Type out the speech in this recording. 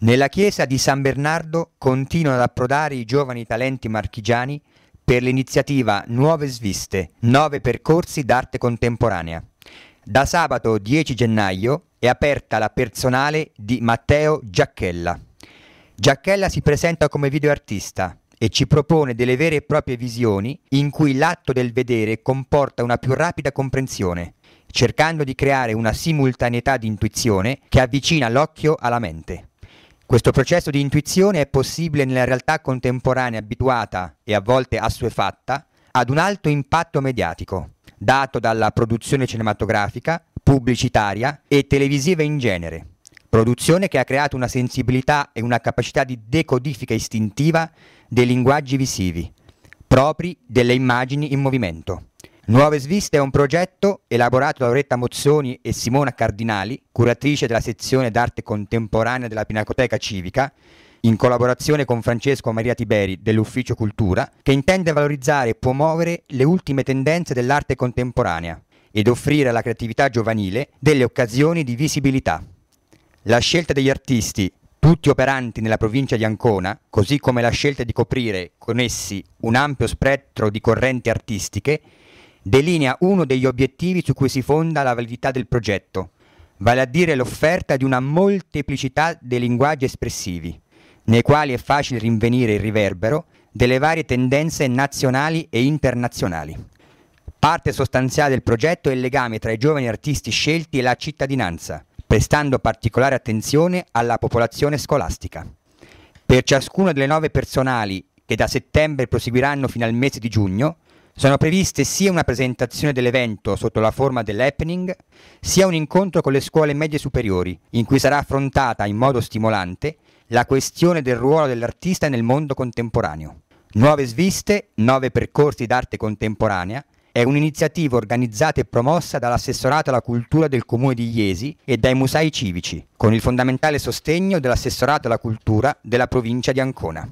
Nella chiesa di San Bernardo continuano ad approdare i giovani talenti marchigiani per l'iniziativa Nuove Sviste, nove percorsi d'arte contemporanea. Da sabato 10 gennaio è aperta la personale di Matteo Giacchella. Giacchella si presenta come videoartista e ci propone delle vere e proprie visioni in cui l'atto del vedere comporta una più rapida comprensione, cercando di creare una simultaneità di intuizione che avvicina l'occhio alla mente. Questo processo di intuizione è possibile nella realtà contemporanea abituata e a volte assuefatta ad un alto impatto mediatico, dato dalla produzione cinematografica, pubblicitaria e televisiva in genere, produzione che ha creato una sensibilità e una capacità di decodifica istintiva dei linguaggi visivi, propri delle immagini in movimento. Nuove Sviste è un progetto elaborato da Auretta Mozzoni e Simona Cardinali, curatrice della sezione d'arte contemporanea della Pinacoteca Civica, in collaborazione con Francesco Maria Tiberi dell'Ufficio Cultura, che intende valorizzare e promuovere le ultime tendenze dell'arte contemporanea ed offrire alla creatività giovanile delle occasioni di visibilità. La scelta degli artisti, tutti operanti nella provincia di Ancona, così come la scelta di coprire con essi un ampio spettro di correnti artistiche, delinea uno degli obiettivi su cui si fonda la validità del progetto, vale a dire l'offerta di una molteplicità dei linguaggi espressivi, nei quali è facile rinvenire il riverbero delle varie tendenze nazionali e internazionali. Parte sostanziale del progetto è il legame tra i giovani artisti scelti e la cittadinanza, prestando particolare attenzione alla popolazione scolastica. Per ciascuna delle nove personali che da settembre proseguiranno fino al mese di giugno, sono previste sia una presentazione dell'evento sotto la forma dell'happening, sia un incontro con le scuole medie superiori, in cui sarà affrontata in modo stimolante la questione del ruolo dell'artista nel mondo contemporaneo. Nuove sviste, nove percorsi d'arte contemporanea, è un'iniziativa organizzata e promossa dall'assessorato alla cultura del comune di Iesi e dai musei civici, con il fondamentale sostegno dell'assessorato alla cultura della provincia di Ancona.